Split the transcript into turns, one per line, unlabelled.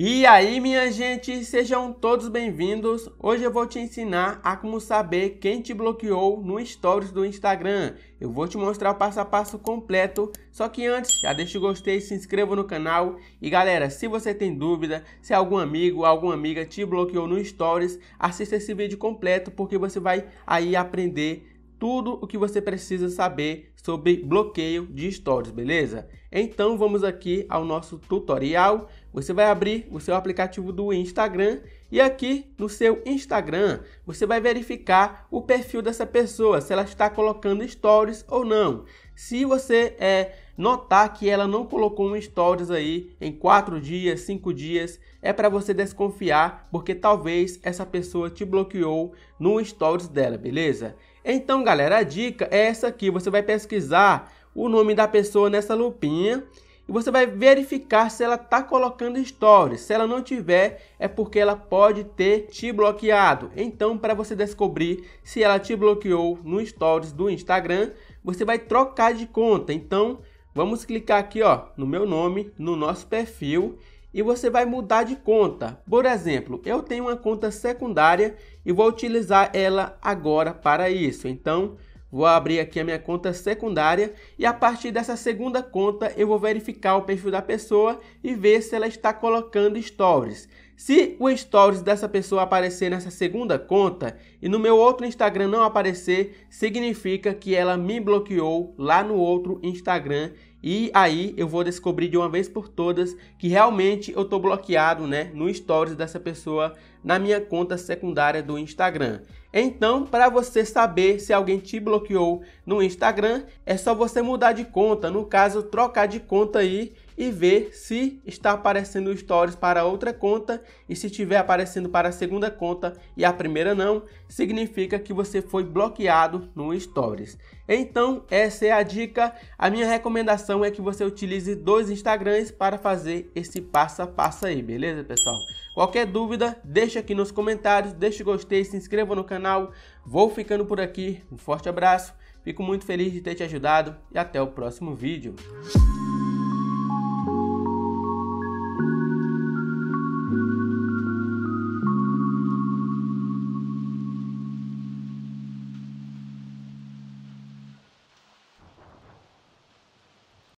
E aí, minha gente, sejam todos bem-vindos. Hoje eu vou te ensinar a como saber quem te bloqueou no Stories do Instagram. Eu vou te mostrar o passo a passo completo. Só que antes, já deixa o gostei, se inscreva no canal. E galera, se você tem dúvida, se algum amigo, ou alguma amiga te bloqueou no Stories, assista esse vídeo completo porque você vai aí aprender tudo o que você precisa saber sobre bloqueio de stories, beleza? Então vamos aqui ao nosso tutorial. Você vai abrir o seu aplicativo do Instagram e aqui no seu Instagram você vai verificar o perfil dessa pessoa, se ela está colocando stories ou não. Se você é notar que ela não colocou um stories aí em 4 dias, 5 dias, é para você desconfiar, porque talvez essa pessoa te bloqueou no stories dela, beleza? Então, galera, a dica é essa aqui, você vai pesquisar o nome da pessoa nessa lupinha e você vai verificar se ela tá colocando stories. Se ela não tiver, é porque ela pode ter te bloqueado. Então, para você descobrir se ela te bloqueou no stories do Instagram, você vai trocar de conta. Então, Vamos clicar aqui ó, no meu nome, no nosso perfil e você vai mudar de conta. Por exemplo, eu tenho uma conta secundária e vou utilizar ela agora para isso. Então, vou abrir aqui a minha conta secundária e a partir dessa segunda conta eu vou verificar o perfil da pessoa e ver se ela está colocando stories. Se o stories dessa pessoa aparecer nessa segunda conta e no meu outro Instagram não aparecer, significa que ela me bloqueou lá no outro Instagram e aí eu vou descobrir de uma vez por todas que realmente eu tô bloqueado, né, no stories dessa pessoa na minha conta secundária do Instagram. Então, para você saber se alguém te bloqueou no Instagram, é só você mudar de conta, no caso trocar de conta aí e ver se está aparecendo stories para outra conta e se estiver aparecendo para a segunda conta e a primeira não, significa que você foi bloqueado no stories. Então, essa é a dica. A minha recomendação é que você utilize dois Instagrams para fazer esse passo a passo aí, beleza, pessoal? Qualquer dúvida, deixa aqui nos comentários, deixa o gostei, se inscreva no canal. Vou ficando por aqui. Um forte abraço. Fico muito feliz de ter te ajudado e até o próximo vídeo.